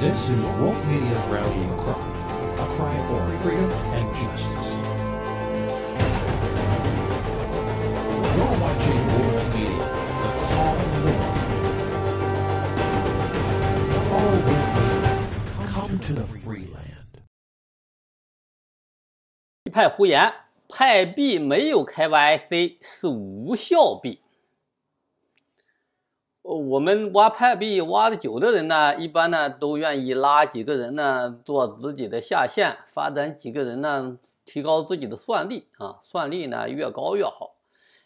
This is Wolf Media's rallying cry, a cry for freedom and justice. You're watching Wolf Media, the call of war. Follow with me. Come to the free land. 派胡言，派币没有开 YIC 是无效币。我们挖派币挖的久的人呢，一般呢都愿意拉几个人呢做自己的下线，发展几个人呢，提高自己的算力啊，算力呢越高越好，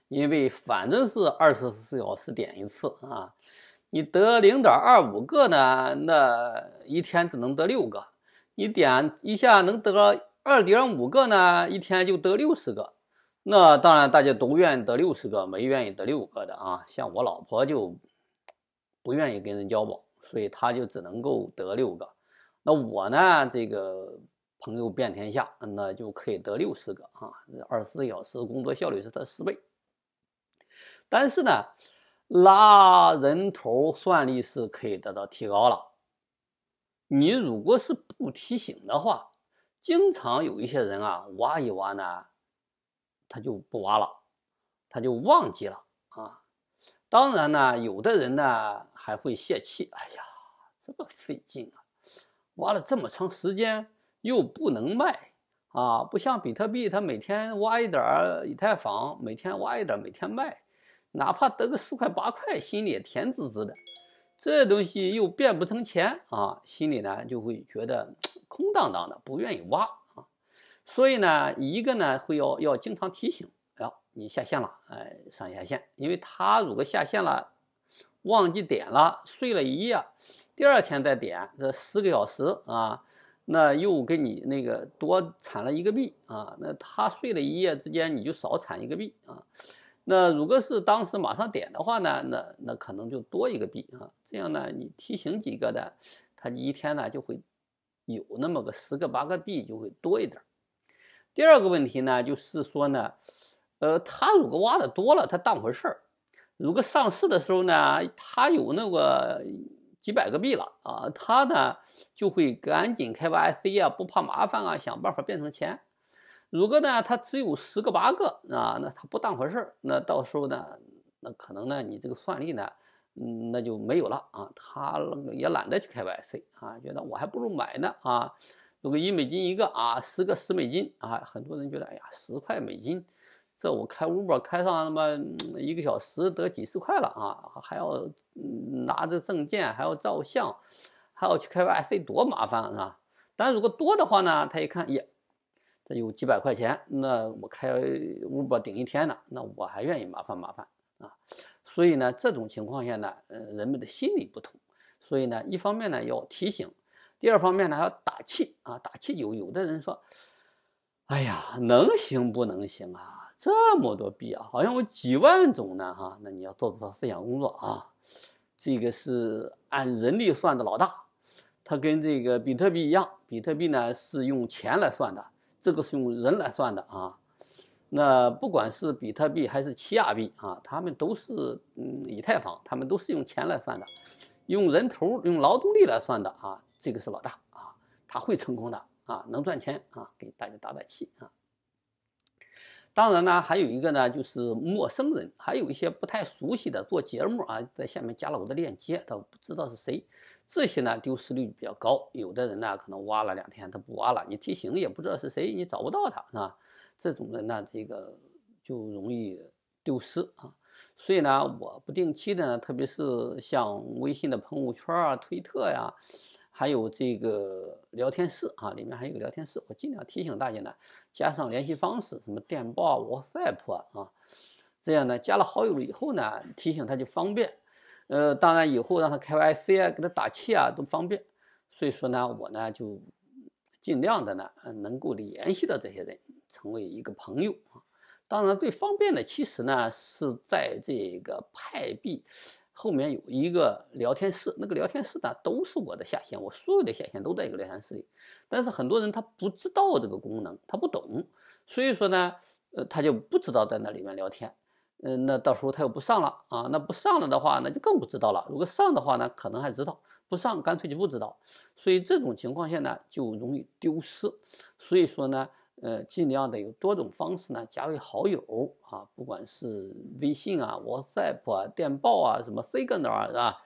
因为反正是二十四小时点一次啊，你得零点二五个呢，那一天只能得六个，你点一下能得二点五个呢，一天就得六十个，那当然大家都愿意得六十个，没愿意得六个的啊，像我老婆就。不愿意跟人交往，所以他就只能够得六个。那我呢，这个朋友遍天下，那就可以得六十个啊。二十四小时工作效率是他十倍。但是呢，拉人头算力是可以得到提高了。你如果是不提醒的话，经常有一些人啊，挖一挖呢，他就不挖了，他就忘记了。当然呢，有的人呢还会泄气，哎呀，这么费劲啊，挖了这么长时间又不能卖，啊，不像比特币，它每天挖一点以太坊，每天挖一点每天卖，哪怕得个四块八块，心里也甜滋滋的。这东西又变不成钱啊，心里呢就会觉得空荡荡的，不愿意挖啊。所以呢，一个呢会要要经常提醒。你下线了，哎，上下线，因为他如果下线了，忘记点了，睡了一夜，第二天再点，这十个小时啊，那又跟你那个多产了一个币啊。那他睡了一夜之间，你就少产一个币啊。那如果是当时马上点的话呢，那那可能就多一个币啊。这样呢，你提醒几个的，他一天呢就会有那么个十个八个币就会多一点。第二个问题呢，就是说呢。呃，他如果挖的多了，他当回事儿；如果上市的时候呢，他有那个几百个币了啊，他呢就会赶紧开挖 S E 啊，不怕麻烦啊，想办法变成钱。如果呢，他只有十个八个啊，那他不当回事儿。那到时候呢，那可能呢，你这个算力呢，嗯，那就没有了啊。他也懒得去开挖 IC 啊，觉得我还不如买呢啊。如果一美金一个啊，十个十美金啊，很多人觉得，哎呀，十块美金。这我开 Uber 开上他妈一个小时得几十块了啊！还要拿着证件，还要照相，还要去开 w i 多麻烦是吧？但如果多的话呢，他一看，耶，这有几百块钱，那我开 Uber 顶一天呢，那我还愿意麻烦麻烦啊。所以呢，这种情况下呢，呃，人们的心理不同，所以呢，一方面呢要提醒，第二方面呢要打气啊，打气有有的人说，哎呀，能行不能行啊？这么多币啊，好像有几万种呢哈，那你要做做思想工作啊。这个是按人力算的老大，它跟这个比特币一样，比特币呢是用钱来算的，这个是用人来算的啊。那不管是比特币还是奇亚币啊，他们都是嗯以太坊，他们都是用钱来算的，用人头用劳动力来算的啊，这个是老大啊，他会成功的啊，能赚钱啊，给大家打打气啊。当然呢，还有一个呢，就是陌生人，还有一些不太熟悉的做节目啊，在下面加了我的链接，他不知道是谁，这些呢丢失率比较高。有的人呢，可能挖了两天，他不挖了，你提醒也不知道是谁，你找不到他，啊，这种人呢，这个就容易丢失啊。所以呢，我不定期的，特别是像微信的朋友圈啊、推特呀。还有这个聊天室啊，里面还有个聊天室，我尽量提醒大家呢，加上联系方式，什么电报啊、WhatsApp 啊，这样呢加了好友以后呢，提醒他就方便。呃，当然以后让他开 IC 啊，给他打气啊都方便。所以说呢，我呢就尽量的呢能够联系到这些人，成为一个朋友啊。当然最方便的其实呢是在这个派币。后面有一个聊天室，那个聊天室呢，都是我的下线，我所有的下线都在一个聊天室里。但是很多人他不知道这个功能，他不懂，所以说呢，呃，他就不知道在那里面聊天，嗯，那到时候他又不上了啊，那不上了的话，那就更不知道了。如果上的话呢，可能还知道；不上，干脆就不知道。所以这种情况下呢，就容易丢失。所以说呢。呃，尽量的有多种方式呢，加为好友啊，不管是微信啊、WhatsApp 啊、电报啊、什么 Signal 啊，是吧？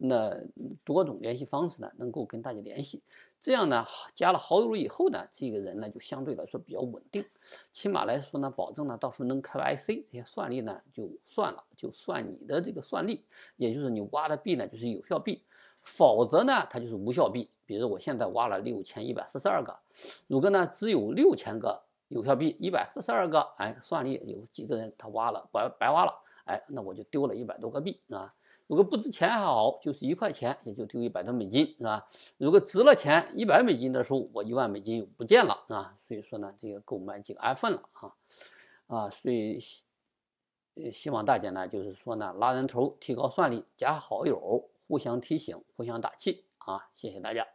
那多种联系方式呢，能够跟大家联系。这样呢，加了好友以后呢，这个人呢就相对来说比较稳定。起码来说呢，保证呢，到时候能开 IC 这些算力呢，就算了，就算你的这个算力，也就是你挖的币呢，就是有效币，否则呢，它就是无效币。比如我现在挖了六千一百四十二个，如果呢只有六千个有效币，一百四十二个，哎，算力有几个人他挖了，白白挖了，哎，那我就丢了一百多个币，啊。如果不值钱还好，就是一块钱也就丢一百多美金，是吧？如果值了钱，一百美金的时候，我一万美金又不见了，啊，所以说呢，这个购买几个 iPhone 了啊，啊，所以希希望大家呢就是说呢拉人头，提高算力，加好友，互相提醒，互相打气啊，谢谢大家。